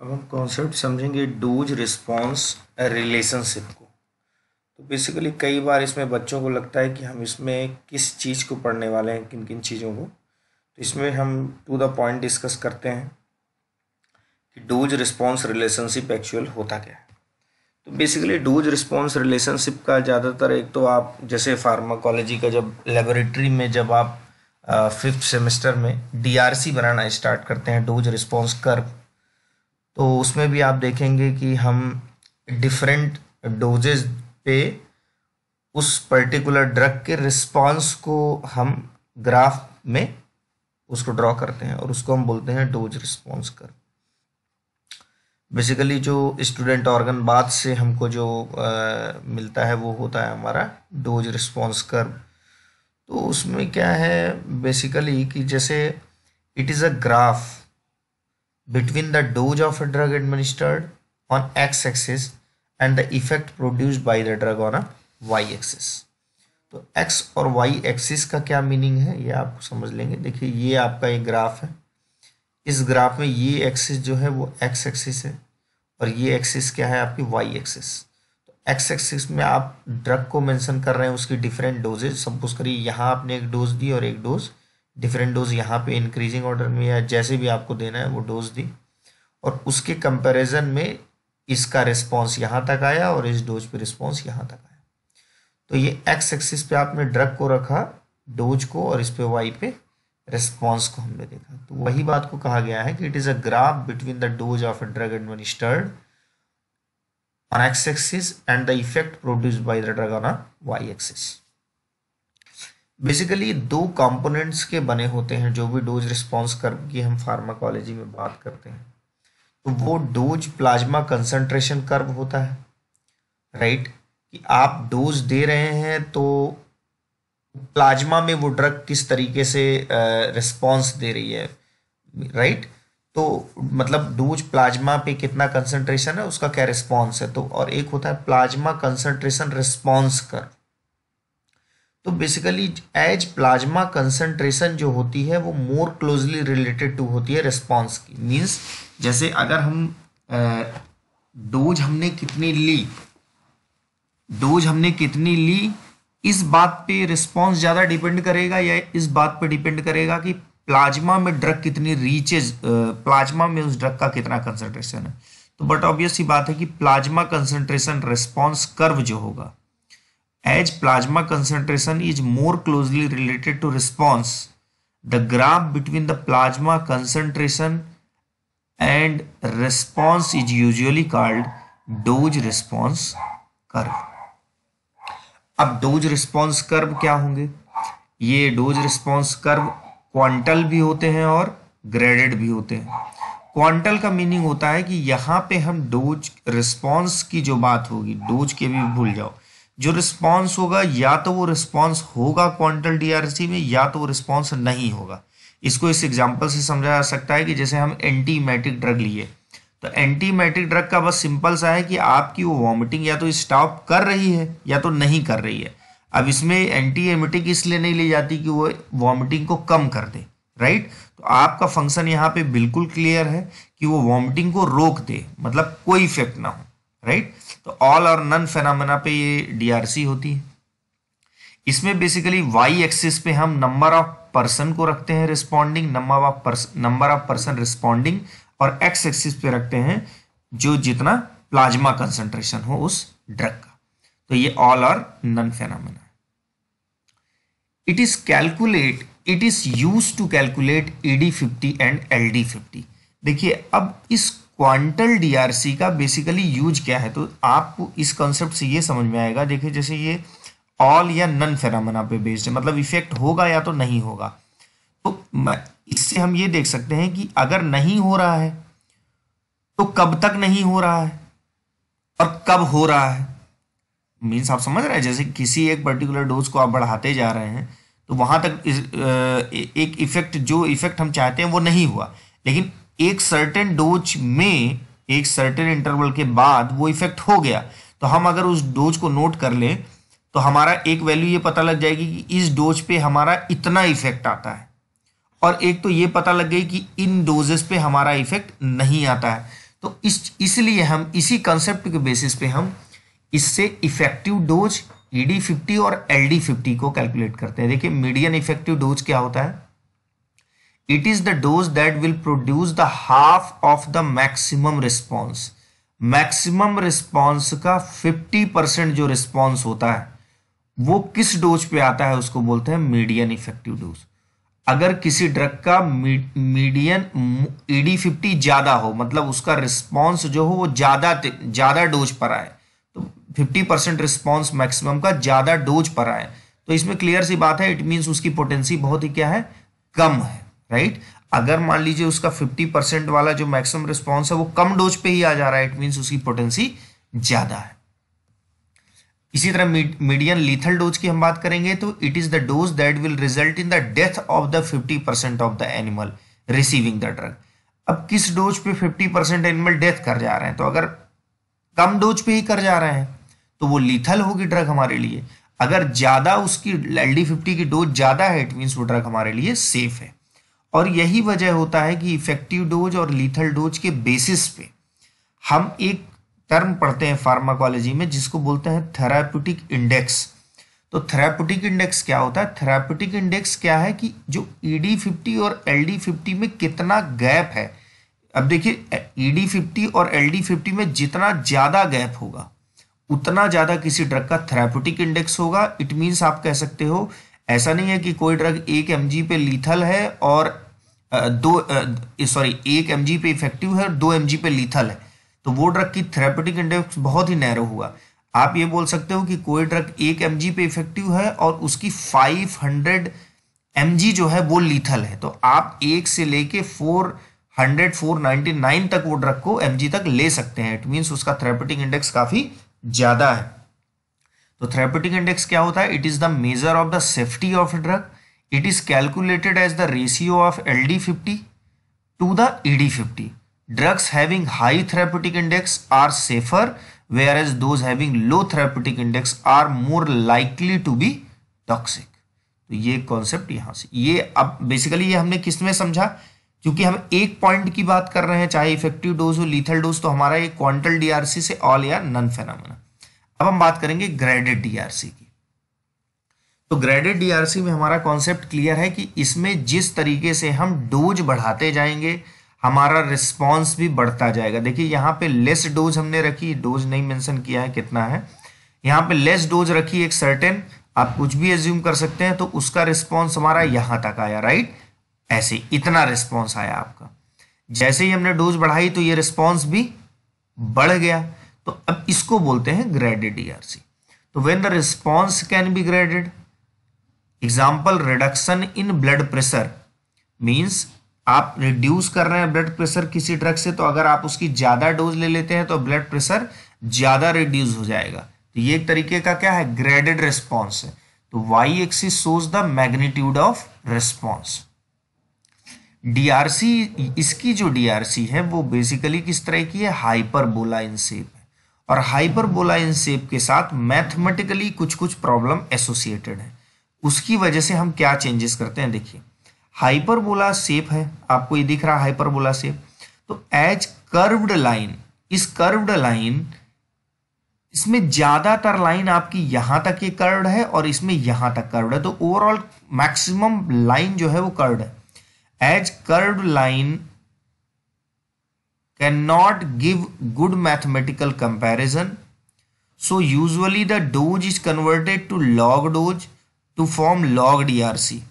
अब हम कॉन्सेप्ट समझेंगे डूज रिस्पॉन्स रिलेशनशिप को तो बेसिकली कई बार इसमें बच्चों को लगता है कि हम इसमें किस चीज़ को पढ़ने वाले हैं किन किन चीज़ों को तो इसमें हम टू द पॉइंट डिस्कस करते हैं कि डूज रिस्पॉन्स रिलेशनशिप एक्चुअल होता क्या है तो बेसिकली डूज रिस्पॉन्स रिलेशनशिप का ज़्यादातर एक तो आप जैसे फार्माकोलॉजी का जब लेबोरेटरी में जब आप फिफ्थ सेमेस्टर में डी बनाना स्टार्ट करते हैं डूज रिस्पॉन्स कर्व तो उसमें भी आप देखेंगे कि हम डिफरेंट डोजेज पे उस पर्टिकुलर ड्रग के रिस्पांस को हम ग्राफ में उसको ड्रॉ करते हैं और उसको हम बोलते हैं डोज रिस्पांस कर बेसिकली जो स्टूडेंट ऑर्गन बाद से हमको जो आ, मिलता है वो होता है हमारा डोज रिस्पांस कर्व तो उसमें क्या है बेसिकली कि जैसे it is a graph between the dose of a drug administered on x-axis and the effect produced by the drug on a y-axis तो x और y एक्सिस का क्या मीनिंग है ये आप समझ लेंगे देखिए ये आपका एक ग्राफ है इस ग्राफ में ये एक्सिस जो है वो x एक्सिस है और ये एक्सिस क्या है आपकी y एक्सिस तो x एक्सिस में आप ड्रग को मेंशन कर रहे हैं उसकी डिफरेंट डोजेज सपोज करिए यहाँ आपने एक डोज दी और एक डोज डिफरेंट डोज यहाँ पे इंक्रीजिंग ऑर्डर में या जैसे भी आपको देना है वो डोज दी और उसके कंपैरिजन में इसका रिस्पांस यहाँ तक आया और इस डोज पे रिस्पांस यहाँ तक आया तो ये एक्स एक्सिस पे आपने ड्रग को रखा डोज को और इस पे वाई पे रिस्पॉन्स को हमने देखा तो वही बात को कहा गया है कि it is a graph between the dose of a drug administered on X axis and the effect produce by the drug on a Y axis basically दो कंपोनेंट्स के बने होते हैं जो भी डोज रिस्पॉन्स कर्व की हम फार्माकोलॉजी में बात करते हैं तो वो डोज प्लाज्मा कंसंट्रेशन कर्व होता है राइट right? कि आप डोज दे रहे हैं तो प्लाज्मा में वो ड्रग किस तरीके से रिस्पॉन्स दे रही है राइट right? तो मतलब डोज प्लाज्मा पे कितना कंसंट्रेशन है उसका क्या रिस्पॉन्स है तो और एक होता है प्लाज्मा कंसंट्रेशन रिस्पॉन्स कर्व तो बेसिकली एज प्लाज्मा कंसंट्रेशन जो होती है वो मोर क्लोजली रिलेटेड टू होती है रिस्पॉन्स की मीन्स जैसे अगर हम डोज हमने कितनी ली डोज हमने कितनी ली इस बात पे रिस्पॉन्स ज़्यादा डिपेंड करेगा या इस बात पे डिपेंड करेगा कि प्लाज्मा में ड्रग कितनी रीचेज प्लाज्मा में उस ड्रग का कितना कंसंट्रेशन है तो बट ऑब्वियस ही बात है कि प्लाज्मा कंसंट्रेशन रिस्पॉन्स कर्व जो होगा as plasma concentration is more closely related to response the graph between the plasma concentration and response is usually called dose response curve अब डोज रिस्पॉन्स कर्व क्या होंगे ये dose response curve quantal भी होते हैं और ग्रेडेड भी होते हैं क्वांटल का मीनिंग होता है कि यहां पे हम डोज रिस्पॉन्स की जो बात होगी डोज के भी भूल जाओ जो रिस्पॉन्स होगा या तो वो रिस्पॉन्स होगा क्वांटल डीआरसी में या तो वो रिस्पॉन्स नहीं होगा इसको इस एग्जाम्पल से समझा जा सकता है कि जैसे हम एंटीमेटिक ड्रग लिए तो एंटीमेटिक ड्रग का बस सिंपल सा है कि आपकी वो वॉमिटिंग या तो स्टॉप कर रही है या तो नहीं कर रही है अब इसमें एंटी एमिटिक इसलिए नहीं ली जाती कि वो वॉमिटिंग को कम कर दे राइट तो आपका फंक्शन यहाँ पे बिल्कुल क्लियर है कि वो वॉमिटिंग को रोक दे मतलब कोई इफेक्ट ना हो राइट तो ऑल और नन फेनामेना पे ये डीआरसी होती है इसमें बेसिकली वाई एक्सिस पे हम नंबर ऑफ पर्सन को रखते हैं responding number of person number of person responding और एक्स एक्सिस पे रखते हैं जो जितना प्लाज्मा कंसेंट्रेशन हो उस ड्रग का तो ये ऑल और none phenomena it is calculate it is use to calculate ED fifty and L D fifty देखिए अब इस क्वांटल डीआरसी का बेसिकली यूज क्या है तो आपको इस कॉन्सेप्ट से ये समझ में आएगा देखिए जैसे ये ऑल या नन फेरामना पे बेस्ड है मतलब इफेक्ट होगा या तो नहीं होगा तो इससे हम ये देख सकते हैं कि अगर नहीं हो रहा है तो कब तक नहीं हो रहा है और कब हो रहा है मीन्स आप समझ रहे हैं जैसे किसी एक पर्टिकुलर डोज को आप बढ़ाते जा रहे हैं तो वहां तक इस, एक इफेक्ट जो इफेक्ट हम चाहते हैं वो नहीं हुआ लेकिन एक सर्टेन डोज में एक सर्टेन इंटरवल के बाद वो इफेक्ट हो गया तो हम अगर उस डोज को नोट कर लें तो हमारा एक वैल्यू ये पता लग जाएगी कि इस डोज पे हमारा इतना इफेक्ट आता है और एक तो ये पता लग गई कि इन डोजेस पे हमारा इफेक्ट नहीं आता है तो इस इसलिए हम इसी कंसेप्ट के बेसिस पे हम इससे इफेक्टिव डोज ईडी फिफ्टी और एल डी फिफ्टी को कैलकुलेट करते हैं देखिए मीडियन इफेक्टिव डोज क्या होता है it is the dose that will produce the half of the maximum response maximum response का 50 परसेंट जो रिस्पॉन्स होता है वो किस डोज पे आता है उसको बोलते हैं मीडियन इफेक्टिव डोज अगर किसी ड्रग का मीडियन ईडी फिफ्टी ज़्यादा हो मतलब उसका रिस्पॉन्स जो हो वो ज़्यादा ज़्यादा डोज पर आए तो फिफ्टी परसेंट रिस्पॉन्स मैक्सिमम का ज़्यादा डोज पर आए तो इसमें क्लियर सी बात है इट मीन्स उसकी पोटेंसी बहुत ही क्या है कम है राइट अगर मान लीजिए उसका 50 परसेंट वाला जो मैक्सिमम रिस्पॉन्स है वो कम डोज पे ही आ जा रहा है इट मीन उसकी पोटेंसी ज्यादा है इसी तरह मीडियम लीथल डोज की हम बात करेंगे तो it is the dose that will result in the death of the 50 percent of the animal receiving the drug अब किस डोज पे 50 परसेंट एनिमल डेथ कर जा रहे हैं तो अगर कम डोज पे ही कर जा रहे हैं तो वो लीथल होगी ड्रग हमारे लिए अगर ज्यादा उसकी एल डी फिफ्टी की डोज ज्यादा है इट मीन्स वो ड्रग हमारे लिए सेफ है और यही वजह होता है कि इफेक्टिव डोज और लीथल डोज के बेसिस पे हम एक टर्म पढ़ते हैं फार्माकोलॉजी में जिसको बोलते हैं थेरापुटिक इंडेक्स तो थेरापुटिक इंडेक्स क्या होता है थेरापुटिक इंडेक्स क्या है कि जो ईडी e फिफ्टी और एल डी फिफ्टी में कितना गैप है अब देखिए ईडी e फिफ्टी और एल डी फिफ्टी में जितना ज़्यादा गैप होगा उतना ज़्यादा किसी ड्रग का थेरापुटिक इंडेक्स होगा इट मीन्स आप कह सकते हो ऐसा नहीं है कि कोई ड्रग एक एम पे लीथल है और दो सॉरी एक एम पे इफेक्टिव है और दो एम पे लीथल है तो वो ड्रग की थेरेपेटिक इंडेक्स बहुत ही नैरो हुआ आप ये बोल सकते हो कि कोई ड्रग एक एम पे इफेक्टिव है और उसकी 500 हंड्रेड जो है वो लीथल है तो आप एक से लेके four hundred four ninety nine तक वो ड्रग को एम तक ले सकते हैं इट मीन्स उसका थेरेपेटिक इंडेक्स काफ़ी ज़्यादा है तो थेरापेटिक इंडेक्स क्या होता है it is the measure of the safety of drug it is calculated as the ratio of L D fifty to the E D fifty drugs having high therapeutic index are safer whereas those having low therapeutic index are more likely to be toxic तो ये concept यहाँ से ये अब basically ये हमने किस में समझा क्योंकि हम एक पॉइंट की बात कर रहे हैं चाहे इफेक्टिव डोज हो लीथल डोज तो हमारा ये क्वांटल डीआरसी से ऑल या नन फेनामना अब हम बात करेंगे ग्रेडेड डीआरसी की तो ग्रेडेड डीआरसी में हमारा कॉन्सेप्ट क्लियर है कि इसमें जिस तरीके से हम डोज बढ़ाते जाएंगे हमारा रिस्पॉन्स भी बढ़ता जाएगा देखिए यहाँ पे लेस डोज हमने रखी डोज नहीं मेंशन किया है कितना है यहाँ पे लेस डोज रखी एक सर्टेन आप कुछ भी एज्यूम कर सकते हैं तो उसका रिस्पॉन्स हमारा यहाँ तक आया राइट ऐसे इतना रिस्पॉन्स आया आपका जैसे ही हमने डोज बढ़ाई तो ये रिस्पॉन्स भी बढ़ गया तो अब इसको बोलते हैं ग्रेडेड ईआरसी e तो when the response can be graded example reduction in blood pressure means आप रिड्यूस कर रहे हैं ब्लड प्रेशर किसी ड्रग से तो अगर आप उसकी ज़्यादा डोज ले लेते हैं तो ब्लड प्रेशर ज़्यादा रिड्यूस हो जाएगा तो ये एक तरीके का क्या है ग्रेडेड रिस्पॉन्स है तो Y axis shows the magnitude of response DRC इसकी जो डीआरसी है वो बेसिकली किस तरह की है हाइपरबोला इन शेप और हाइपरबोला इन सेप के साथ मैथमेटिकली कुछ कुछ प्रॉब्लम एसोसिएटेड है उसकी वजह से हम क्या चेंजेस करते हैं देखिए हाइपरबोला सेप है आपको ये दिख रहा है हाइपरबोला सेप तो एज कर्व्ड लाइन इस कर्व्ड लाइन इसमें ज्यादातर लाइन आपकी यहां तक ये कर्व है और इसमें यहां तक कर्व है तो ओवरऑल मैक्सिमम लाइन जो है वो कर्व है as curve line can not give good mathematical comparison so usually the dose is converted to log dose to form log D R C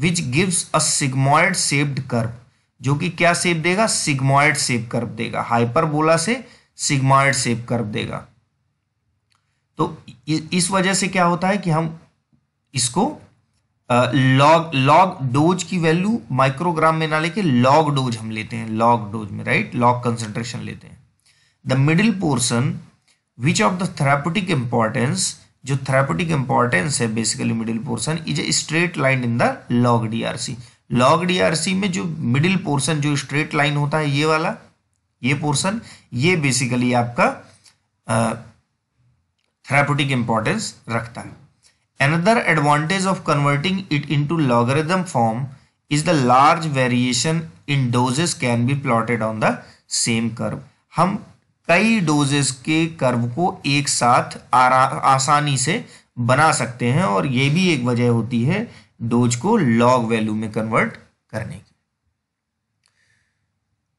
which gives a sigmoid shaped curve जो कि क्या shape देगा sigmoid shape curve देगा hyperbola से sigmoid shape curve देगा तो इस वजह से क्या होता है कि हम इसको लॉग लॉग डोज की वैल्यू माइक्रोग्राम में ना लेके लॉग डोज हम लेते हैं लॉग डोज में राइट लॉग कंसेंट्रेशन लेते हैं the middle portion which of the therapeutic importance जो थेरापटिक इंपॉर्टेंस है basically middle portion is a straight line in the log DRC log DRC में जो मिडिल पोर्सन जो स्ट्रेट लाइन होता है ये वाला ये पोर्सन ये बेसिकली आपका थेरापेटिक इंपॉर्टेंस रखता है Another advantage of converting it into logarithm form is the large variation in doses can be plotted on the same curve. हम कई doses के curve को एक साथ आसानी से बना सकते हैं और ये भी एक वजह होती है डोज को लॉग वैल्यू में कन्वर्ट करने की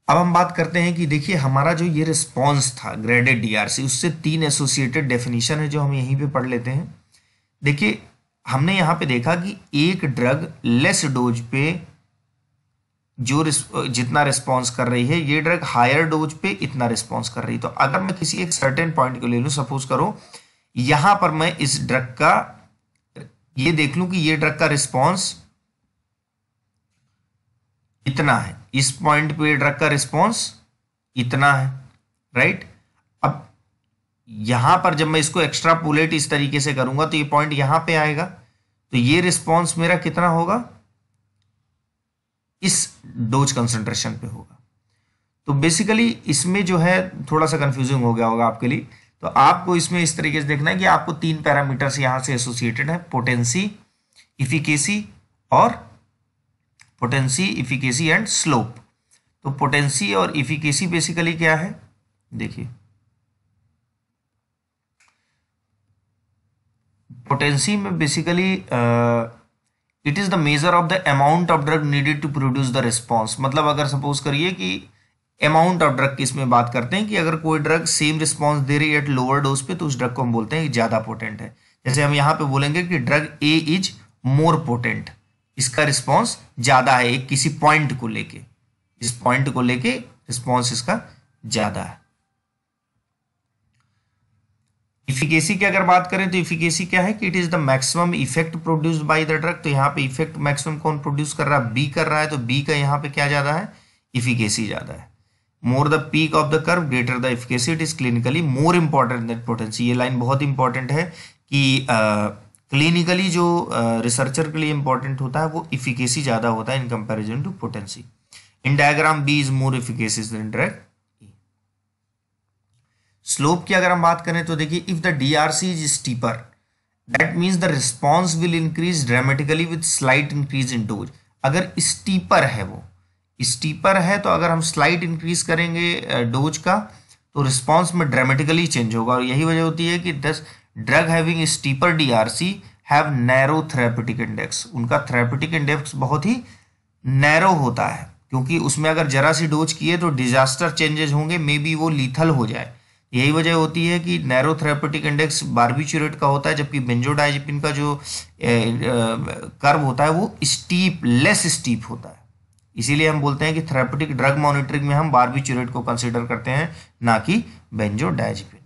अब हम बात करते हैं कि देखिए हमारा जो ये रिस्पांस था ग्रेडेड डीआरसी उससे तीन एसोसिएटेड डेफिनेशन है जो हम यहीं पे पढ़ लेते हैं देखिए हमने यहाँ पे देखा कि एक ड्रग लेस डोज पे जो रिस, जितना रिस्पॉन्स कर रही है ये ड्रग हायर डोज पे इतना रिस्पॉन्स कर रही है तो अगर मैं किसी एक सर्टेन पॉइंट को ले लूँ सपोज करो यहाँ पर मैं इस ड्रग का ये देख लूँ कि ये ड्रग का रिस्पॉन्स इतना है इस पॉइंट पे ड्रग का रिस्पॉन्स इतना है राइट यहां पर जब मैं इसको एक्स्ट्रा पुलेट इस तरीके से करूंगा तो ये पॉइंट यहां पे आएगा तो ये रिस्पॉन्स मेरा कितना होगा इस डोज कंसंट्रेशन पे होगा तो बेसिकली इसमें जो है थोड़ा सा कंफ्यूजिंग हो गया होगा आपके लिए तो आपको इसमें इस तरीके से देखना है कि आपको तीन पैरामीटर्स यहां से एसोसिएटेड है पोटेंसी इफिकेसी और पोटेंसी इफिकेसी एंड स्लोप तो पोटेंसी और इफिकेसी बेसिकली क्या है देखिए पोटेंसी में basically it is the measure of the amount of drug needed to produce the response मतलब अगर सपोज करिए कि अमाउंट ऑफ ड्रग की इसमें बात करते हैं कि अगर कोई ड्रग सेम रिस्पॉन्स दे रही है एट लोअर डोज पे तो उस ड्रग को हम बोलते हैं ज़्यादा पोटेंट है जैसे हम यहाँ पे बोलेंगे कि drug A is more potent इसका रिस्पॉन्स ज़्यादा है एक किसी पॉइंट को लेके इस पॉइंट को लेके रिस्पॉन्स इसका ज़्यादा है इफिकेसी की अगर बात करें तो इफिकेसी क्या है कि it is the maximum effect produce by the drug तो यहाँ पे इफेक्ट मैक्सिमम कौन प्रोड्यूस कर रहा है बी कर रहा है तो बी का यहाँ पे क्या ज्यादा है इफिकेसी ज्यादा है more the peak of the curve greater the efficacy it is clinically more important that potency ये लाइन बहुत इंपॉर्टेंट है कि क्लिनिकली uh, जो रिसर्चर uh, के लिए इंपॉर्टेंट होता है वो इफिकेसी ज्यादा होता है in comparison to potency in diagram B is more efficacious drug slope की अगर हम बात करें तो देखिए if the D R C is steeper that means the response will increase dramatically with slight increase in dose अगर steeper है वो स्टीपर है तो अगर हम स्लाइट इंक्रीज करेंगे डोज का तो रिस्पॉन्स में ड्रामेटिकली चेंज होगा और यही वजह होती है कि thus drug having steeper D R C have narrow therapeutic index उनका थेरेपेटिक इंडेक्स बहुत ही नैरो होता है क्योंकि उसमें अगर जरा सी डोज किए तो डिजास्टर चेंजेस होंगे मे बी वो लीथल हो जाए यही वजह होती है कि नैरो थेरेपेटिक इंडेक्स बारबिच्यूरेट का होता है जबकि बेंजोडाइजिपिन का जो कर्व होता है वो स्टीप लेस स्टीप होता है इसीलिए हम बोलते हैं कि थेरेपेटिक ड्रग मॉनिटरिंग में हम बारबिच्यूरेट को कंसिडर करते हैं ना कि बेंजोडाइजिपिन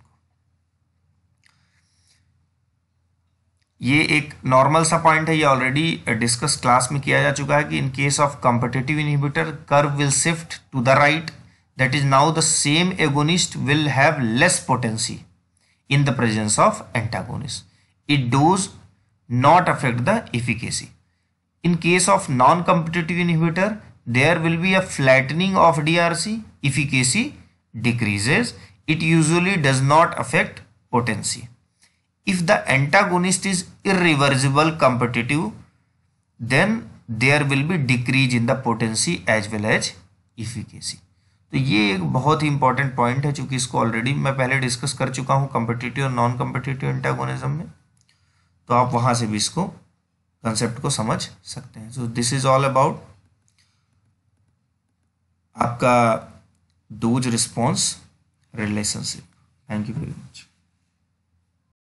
ये एक नॉर्मल सा पॉइंट है ये ऑलरेडी डिस्कस क्लास में किया जा चुका है कि in case of competitive inhibitor curve will shift to the right that is now the same agonist will have less potency in the presence of antagonist. It does not affect the efficacy. In case of non-competitive inhibitor, there will be a flattening of DRC, efficacy decreases. It usually does not affect potency. If the antagonist is irreversible competitive, then there will be decrease in the potency as well as efficacy. तो ये एक बहुत ही important point है चूंकि इसको already मैं पहले discuss कर चुका हूँ कम्पिटिटिव और नॉन कम्पिटिटिव एंटागोनिज्म में तो आप वहाँ से भी इसको कंसेप्ट को समझ सकते हैं so this is all about आपका dose response relationship thank you very much